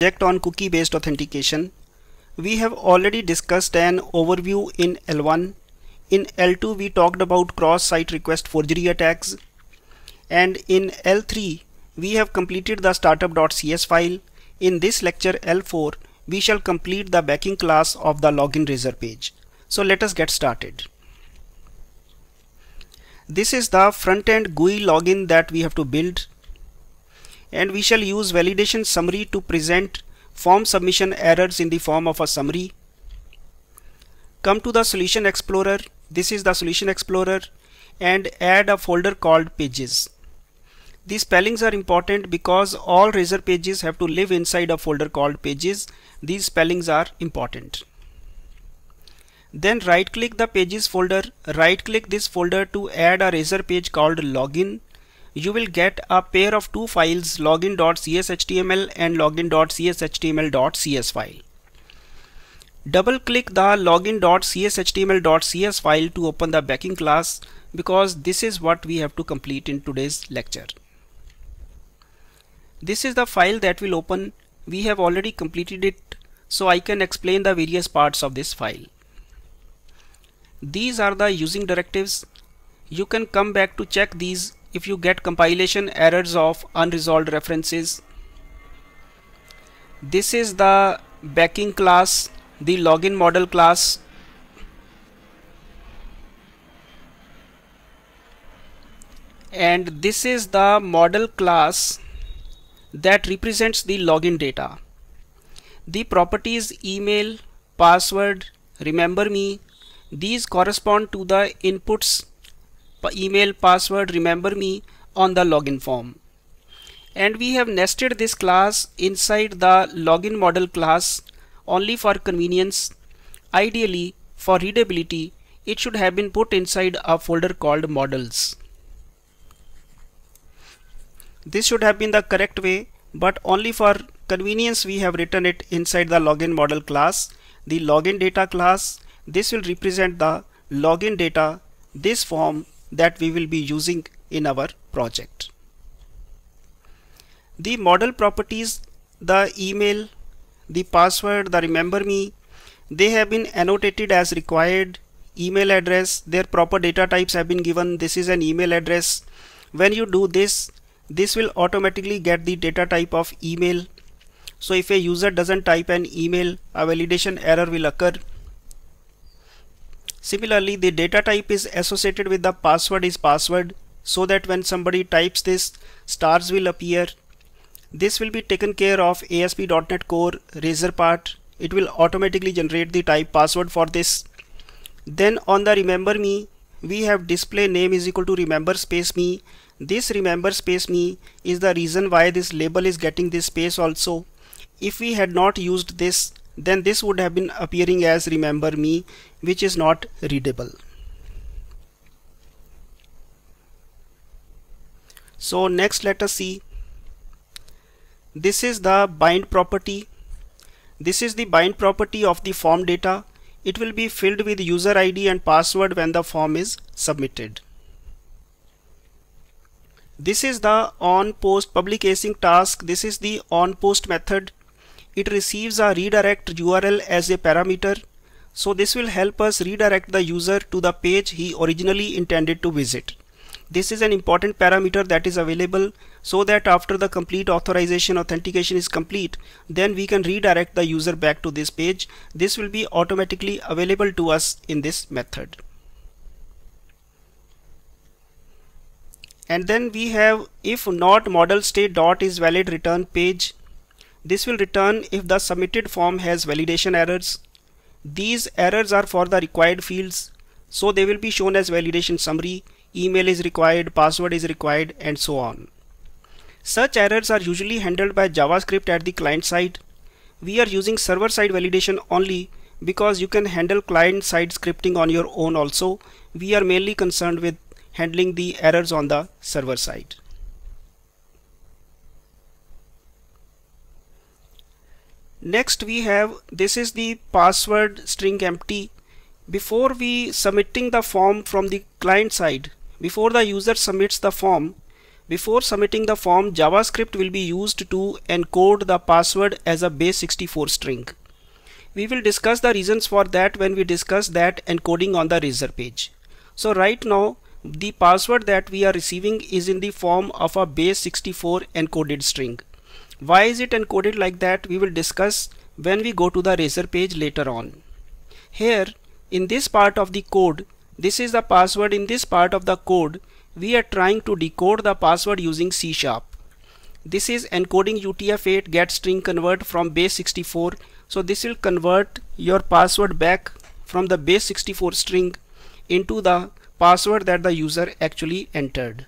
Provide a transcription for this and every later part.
project on cookie based authentication we have already discussed an overview in L1 in L2 we talked about cross site request forgery attacks and in L3 we have completed the startup.cs file in this lecture L4 we shall complete the backing class of the login razor page so let us get started this is the front-end GUI login that we have to build and we shall use validation summary to present form submission errors in the form of a summary. Come to the solution explorer. This is the solution explorer and add a folder called pages. These spellings are important because all razor pages have to live inside a folder called pages. These spellings are important. Then right click the pages folder, right click this folder to add a razor page called login you will get a pair of two files login.cshtml and login.cshtml.cs file. Double click the login.cshtml.cs file to open the backing class because this is what we have to complete in today's lecture. This is the file that will open. We have already completed it so I can explain the various parts of this file. These are the using directives. You can come back to check these if you get compilation errors of unresolved references this is the backing class the login model class and this is the model class that represents the login data the properties email password remember me these correspond to the inputs email password remember me on the login form. And we have nested this class inside the login model class only for convenience. Ideally for readability it should have been put inside a folder called models. This should have been the correct way but only for convenience we have written it inside the login model class. The login data class this will represent the login data this form that we will be using in our project. The model properties, the email, the password, the remember me, they have been annotated as required, email address, their proper data types have been given, this is an email address. When you do this, this will automatically get the data type of email. So if a user doesn't type an email, a validation error will occur Similarly, the data type is associated with the password is password so that when somebody types this, stars will appear. This will be taken care of ASP.NET Core Razor part. It will automatically generate the type password for this. Then on the remember me, we have display name is equal to remember space me. This remember space me is the reason why this label is getting this space also. If we had not used this, then this would have been appearing as remember me which is not readable. So next let us see this is the bind property. This is the bind property of the form data. It will be filled with user ID and password when the form is submitted. This is the on post public async task. This is the on post method it receives a redirect URL as a parameter. So this will help us redirect the user to the page he originally intended to visit. This is an important parameter that is available so that after the complete authorization authentication is complete, then we can redirect the user back to this page. This will be automatically available to us in this method. and then we have if not model state dot is valid return page this will return if the submitted form has validation errors. These errors are for the required fields, so they will be shown as validation summary, email is required, password is required, and so on. Such errors are usually handled by JavaScript at the client side. We are using server-side validation only because you can handle client-side scripting on your own also. We are mainly concerned with handling the errors on the server side. next we have this is the password string empty before we submitting the form from the client side before the user submits the form before submitting the form javascript will be used to encode the password as a base64 string we will discuss the reasons for that when we discuss that encoding on the razor page so right now the password that we are receiving is in the form of a base64 encoded string why is it encoded like that we will discuss when we go to the Razor page later on. Here in this part of the code, this is the password in this part of the code, we are trying to decode the password using C sharp. This is encoding UTF-8 get string convert from base 64. So this will convert your password back from the base 64 string into the password that the user actually entered.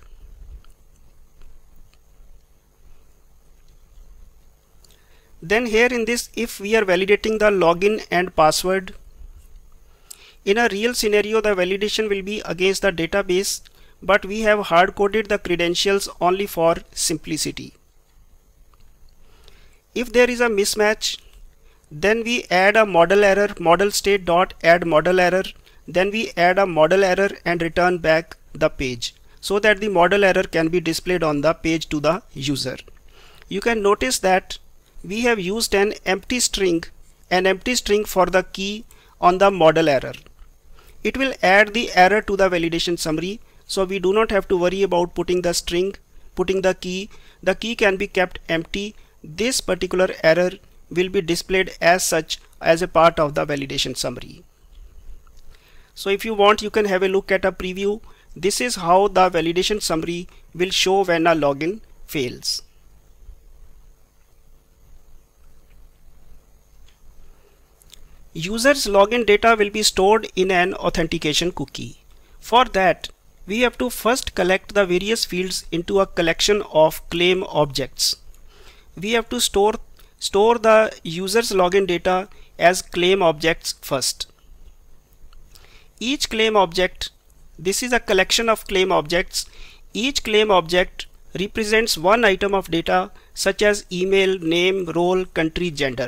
then here in this if we are validating the login and password in a real scenario the validation will be against the database but we have hard coded the credentials only for simplicity if there is a mismatch then we add a model error model state dot add model error then we add a model error and return back the page so that the model error can be displayed on the page to the user you can notice that we have used an empty string, an empty string for the key on the model error. It will add the error to the validation summary, so we do not have to worry about putting the string, putting the key. The key can be kept empty. This particular error will be displayed as such as a part of the validation summary. So if you want, you can have a look at a preview. This is how the validation summary will show when a login fails. User's login data will be stored in an authentication cookie. For that, we have to first collect the various fields into a collection of claim objects. We have to store, store the user's login data as claim objects first. Each claim object, this is a collection of claim objects. Each claim object represents one item of data such as email, name, role, country, gender.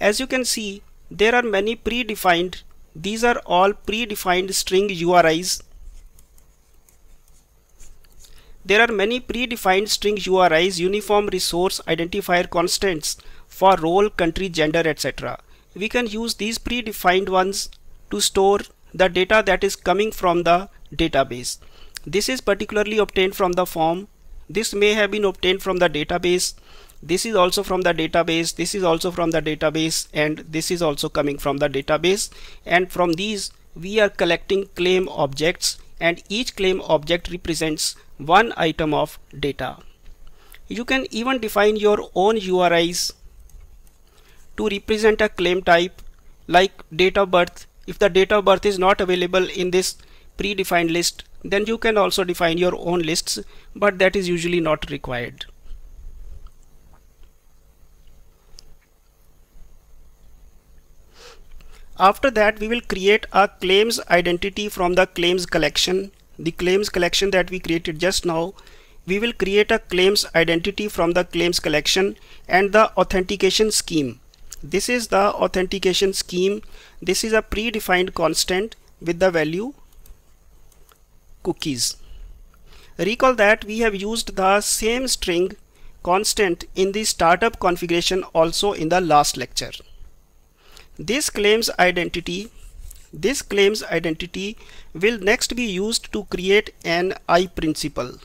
As you can see, there are many predefined these are all predefined string URIs there are many predefined string URIs uniform resource identifier constants for role country gender etc we can use these predefined ones to store the data that is coming from the database this is particularly obtained from the form this may have been obtained from the database this is also from the database this is also from the database and this is also coming from the database and from these we are collecting claim objects and each claim object represents one item of data you can even define your own URIs to represent a claim type like date of birth if the date of birth is not available in this predefined list then you can also define your own lists but that is usually not required After that, we will create a claims identity from the claims collection. The claims collection that we created just now. We will create a claims identity from the claims collection and the authentication scheme. This is the authentication scheme. This is a predefined constant with the value cookies. Recall that we have used the same string constant in the startup configuration also in the last lecture. This claims identity this claims identity will next be used to create an I principle.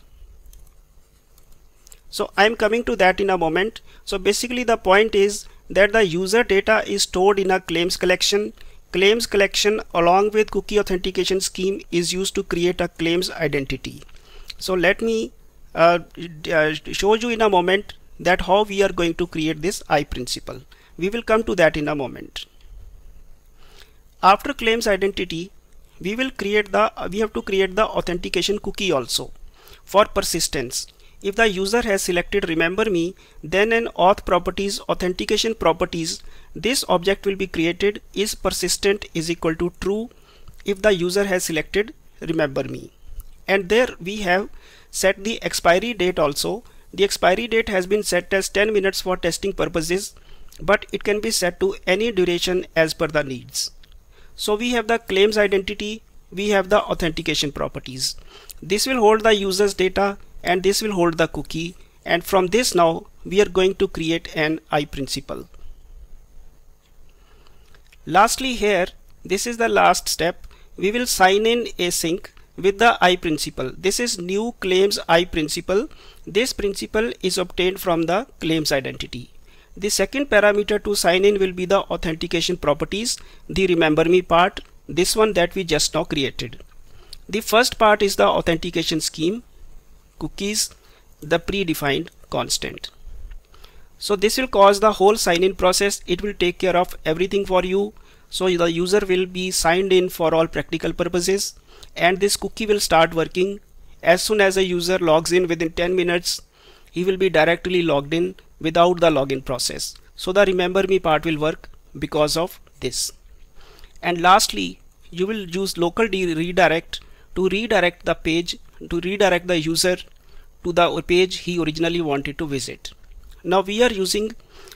So I'm coming to that in a moment. So basically the point is that the user data is stored in a claims collection. Claims collection along with cookie authentication scheme is used to create a claims identity. So let me uh, uh show you in a moment that how we are going to create this I principle. We will come to that in a moment. After claims identity, we will create the, we have to create the authentication cookie also for persistence. If the user has selected remember me, then an auth properties authentication properties, this object will be created is persistent is equal to true if the user has selected remember me. And there we have set the expiry date also. The expiry date has been set as 10 minutes for testing purposes, but it can be set to any duration as per the needs. So we have the claims identity, we have the authentication properties. This will hold the user's data and this will hold the cookie. And from this now, we are going to create an I principle. Lastly here, this is the last step. We will sign in async with the I principle. This is new claims I principle. This principle is obtained from the claims identity. The second parameter to sign in will be the authentication properties, the remember me part, this one that we just now created. The first part is the authentication scheme, cookies, the predefined constant. So this will cause the whole sign in process. It will take care of everything for you. So the user will be signed in for all practical purposes and this cookie will start working as soon as a user logs in within 10 minutes he will be directly logged in without the login process. So the remember me part will work because of this. And lastly, you will use local redirect to redirect the page, to redirect the user to the page he originally wanted to visit. Now we are using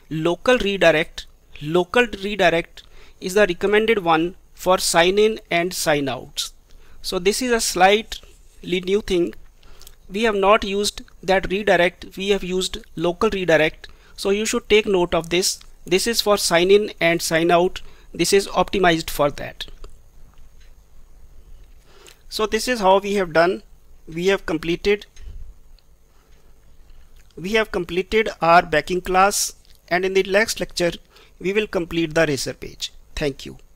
local redirect. Local redirect is the recommended one for sign in and sign outs. So this is a slightly new thing we have not used that redirect we have used local redirect so you should take note of this this is for sign in and sign out this is optimized for that so this is how we have done we have completed we have completed our backing class and in the next lecture we will complete the razor page thank you